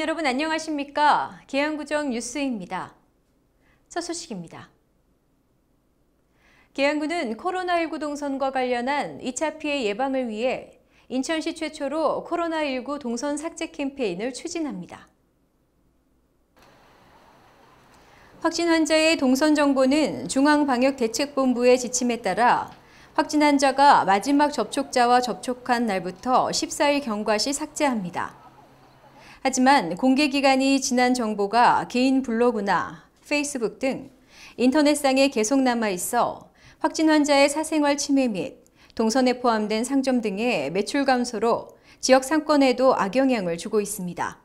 여러분 안녕하십니까? 계양구정 뉴스입니다. 첫 소식입니다. 계양구는 코로나19 동선과 관련한 2차 피해 예방을 위해 인천시 최초로 코로나19 동선 삭제 캠페인을 추진합니다. 확진 환자의 동선 정보는 중앙방역대책본부의 지침에 따라 확진 환자가 마지막 접촉자와 접촉한 날부터 14일 경과 시 삭제합니다. 하지만 공개 기간이 지난 정보가 개인 블로그나 페이스북 등 인터넷상에 계속 남아 있어 확진 환자의 사생활 침해 및 동선에 포함된 상점 등의 매출 감소로 지역 상권에도 악영향을 주고 있습니다.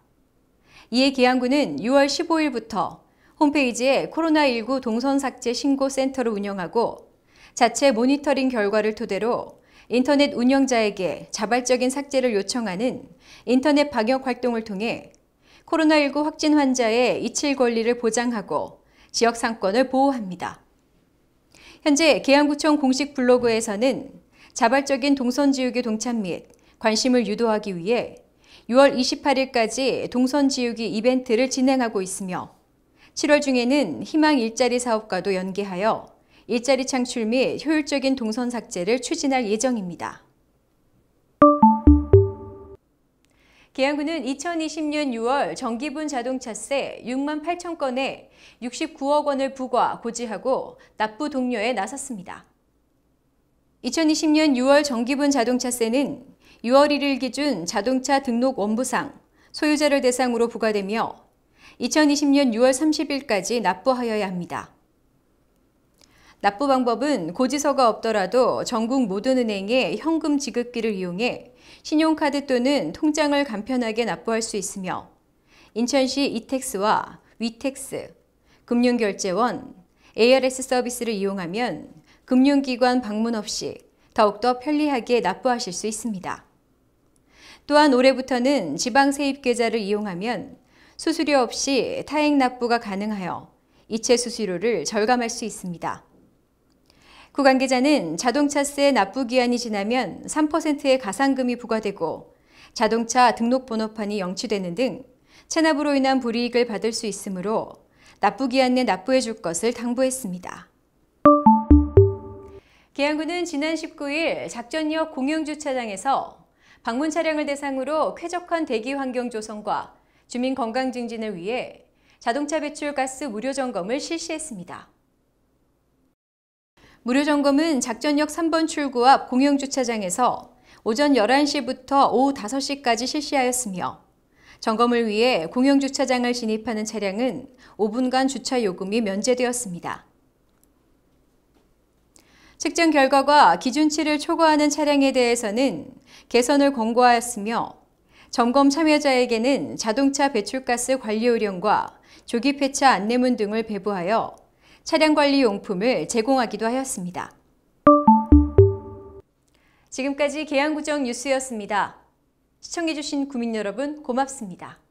이에 기안군은 6월 15일부터 홈페이지에 코로나19 동선 삭제 신고 센터를 운영하고 자체 모니터링 결과를 토대로 인터넷 운영자에게 자발적인 삭제를 요청하는 인터넷 방역 활동을 통해 코로나19 확진 환자의 이칠 권리를 보장하고 지역 상권을 보호합니다. 현재 계양구청 공식 블로그에서는 자발적인 동선 지우기 동참 및 관심을 유도하기 위해 6월 28일까지 동선 지우기 이벤트를 진행하고 있으며 7월 중에는 희망 일자리 사업과도 연계하여 일자리 창출 및 효율적인 동선 삭제를 추진할 예정입니다. 계양구는 2020년 6월 정기분 자동차세 6만 8천 건에 69억 원을 부과 고지하고 납부 동료에 나섰습니다. 2020년 6월 정기분 자동차세는 6월 1일 기준 자동차 등록 원부상, 소유자를 대상으로 부과되며 2020년 6월 30일까지 납부하여야 합니다. 납부 방법은 고지서가 없더라도 전국 모든 은행의 현금 지급기를 이용해 신용카드 또는 통장을 간편하게 납부할 수 있으며 인천시 이텍스와 위텍스, 금융결제원, ARS 서비스를 이용하면 금융기관 방문 없이 더욱더 편리하게 납부하실 수 있습니다. 또한 올해부터는 지방세입계좌를 이용하면 수수료 없이 타액 납부가 가능하여 이체 수수료를 절감할 수 있습니다. 구 관계자는 자동차세 납부 기한이 지나면 3%의 가산금이 부과되고 자동차 등록번호판이 영치되는 등 체납으로 인한 불이익을 받을 수 있으므로 납부 기한 내 납부해 줄 것을 당부했습니다. 계양군은 지난 19일 작전역 공용주차장에서 방문 차량을 대상으로 쾌적한 대기 환경 조성과 주민 건강 증진을 위해 자동차 배출 가스 무료 점검을 실시했습니다. 무료 점검은 작전역 3번 출구 앞 공영주차장에서 오전 11시부터 오후 5시까지 실시하였으며 점검을 위해 공영주차장을 진입하는 차량은 5분간 주차 요금이 면제되었습니다. 측정 결과가 기준치를 초과하는 차량에 대해서는 개선을 권고하였으며 점검 참여자에게는 자동차 배출가스 관리 요령과 조기 폐차 안내문 등을 배부하여 차량 관리 용품을 제공하기도 하였습니다. 지금까지 계양구정 뉴스였습니다. 시청해주신 구민 여러분 고맙습니다.